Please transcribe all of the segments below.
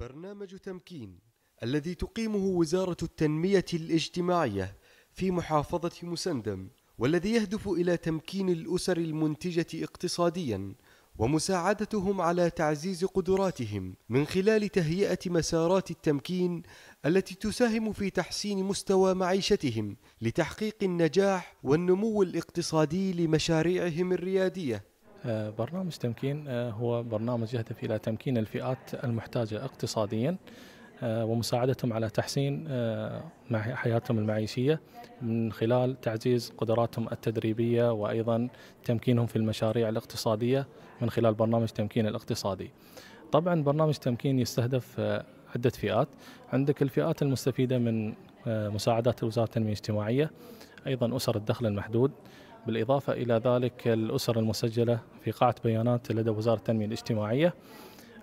برنامج تمكين الذي تقيمه وزارة التنمية الاجتماعية في محافظة مسندم والذي يهدف إلى تمكين الأسر المنتجة اقتصادياً ومساعدتهم على تعزيز قدراتهم من خلال تهيئة مسارات التمكين التي تساهم في تحسين مستوى معيشتهم لتحقيق النجاح والنمو الاقتصادي لمشاريعهم الريادية آه، برنامج تمكين آه، هو برنامج يهدف إلى تمكين الفئات المحتاجة اقتصاديا آه، ومساعدتهم على تحسين حياتهم المعيشية من خلال تعزيز قدراتهم التدريبية وأيضا تمكينهم في المشاريع الاقتصادية من خلال برنامج تمكين الاقتصادي طبعا برنامج تمكين يستهدف عدة فئات عندك الفئات المستفيدة من مساعدات وزارة التنمية الاجتماعية أيضا أسر الدخل المحدود بالإضافة إلى ذلك الأسر المسجلة في قاعة بيانات لدى وزارة التنمية الاجتماعية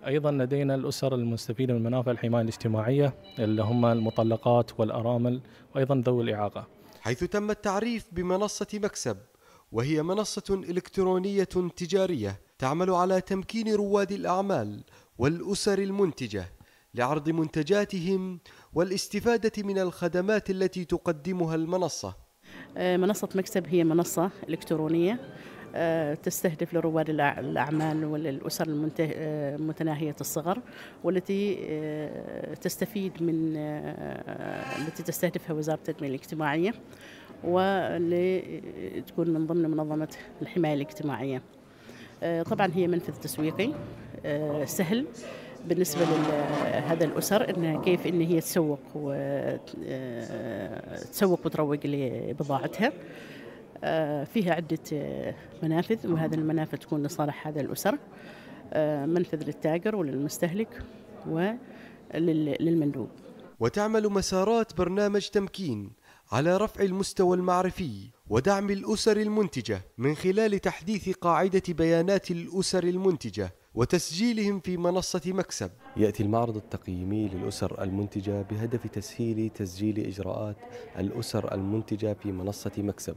ايضا لدينا الاسر المستفيده من منافع الحمايه الاجتماعيه اللي هم المطلقات والارامل وايضا ذوي الاعاقه. حيث تم التعريف بمنصه مكسب وهي منصه الكترونيه تجاريه تعمل على تمكين رواد الاعمال والاسر المنتجه لعرض منتجاتهم والاستفاده من الخدمات التي تقدمها المنصه آه، منصة مكسب هي منصة إلكترونية آه، تستهدف لرواد الأعمال والأسر المتناهية آه، الصغر والتي تستفيد من التي تستهدفها وزارة التنمية الاجتماعية ولتكون من ضمن منظمة الحماية الاجتماعية طبعا هي منفذ تسويقي سهل بالنسبه لهذا الاسر ان كيف ان هي تسوق وتسوق وتروق لبضاعتها آه، فيها عده آه، منافذ وهذه المنافذ تكون لصالح هذا الاسر آه، منفذ للتاجر وللمستهلك وللمندوب وتعمل مسارات برنامج تمكين على رفع المستوى المعرفي ودعم الأسر المنتجة من خلال تحديث قاعدة بيانات الأسر المنتجة وتسجيلهم في منصة مكسب يأتي المعرض التقييمي للأسر المنتجة بهدف تسهيل تسجيل إجراءات الأسر المنتجة في منصة مكسب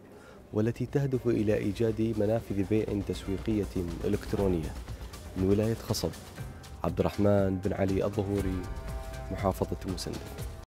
والتي تهدف إلى إيجاد منافذ بيع تسويقية إلكترونية من ولاية خصب عبد الرحمن بن علي الظهوري محافظة مسند